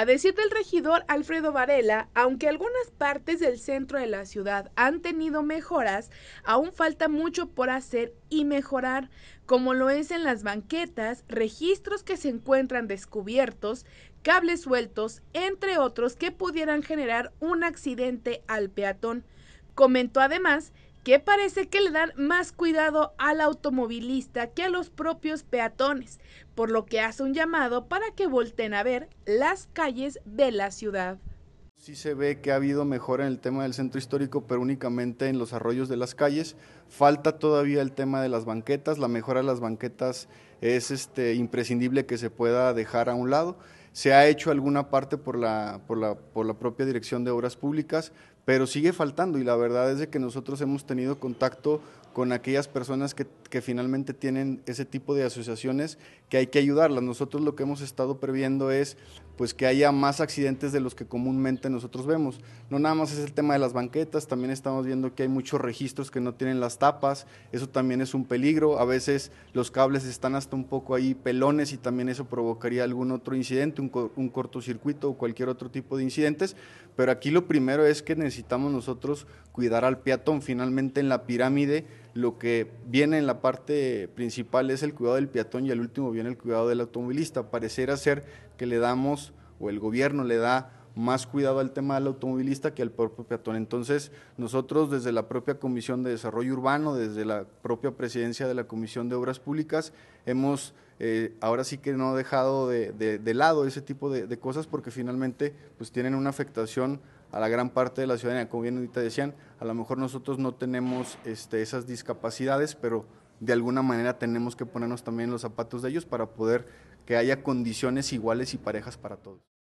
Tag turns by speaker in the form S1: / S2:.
S1: A decir del regidor Alfredo Varela, aunque algunas partes del centro de la ciudad han tenido mejoras, aún falta mucho por hacer y mejorar, como lo es en las banquetas, registros que se encuentran descubiertos, cables sueltos, entre otros que pudieran generar un accidente al peatón. Comentó además que parece que le dan más cuidado al automovilista que a los propios peatones, por lo que hace un llamado para que volten a ver las calles de la ciudad.
S2: Sí se ve que ha habido mejora en el tema del centro histórico, pero únicamente en los arroyos de las calles. Falta todavía el tema de las banquetas. La mejora de las banquetas es este, imprescindible que se pueda dejar a un lado. Se ha hecho alguna parte por la, por la, por la propia Dirección de Obras Públicas, pero sigue faltando y la verdad es de que nosotros hemos tenido contacto con aquellas personas que, finalmente tienen ese tipo de asociaciones que hay que ayudarlas. Nosotros lo que hemos estado previendo es pues que haya más accidentes de los que comúnmente nosotros vemos. No nada más es el tema de las banquetas, también estamos viendo que hay muchos registros que no tienen las tapas, eso también es un peligro. A veces los cables están hasta un poco ahí pelones y también eso provocaría algún otro incidente, un, un cortocircuito o cualquier otro tipo de incidentes. Pero aquí lo primero es que necesitamos nosotros cuidar al peatón. Finalmente en la pirámide lo que viene en la parte principal es el cuidado del peatón y al último viene el cuidado del automovilista. parecerá ser que le damos o el gobierno le da más cuidado al tema del automovilista que al propio peatón. Entonces, nosotros desde la propia Comisión de Desarrollo Urbano, desde la propia presidencia de la Comisión de Obras Públicas, hemos eh, ahora sí que no dejado de, de, lado ese tipo de, de, cosas porque finalmente pues tienen una afectación a la gran parte de la ciudadanía. Como bien ahorita decían, a lo mejor nosotros no tenemos este, esas discapacidades, pero de alguna manera tenemos que ponernos también los zapatos de ellos para poder que haya condiciones iguales y parejas para todos.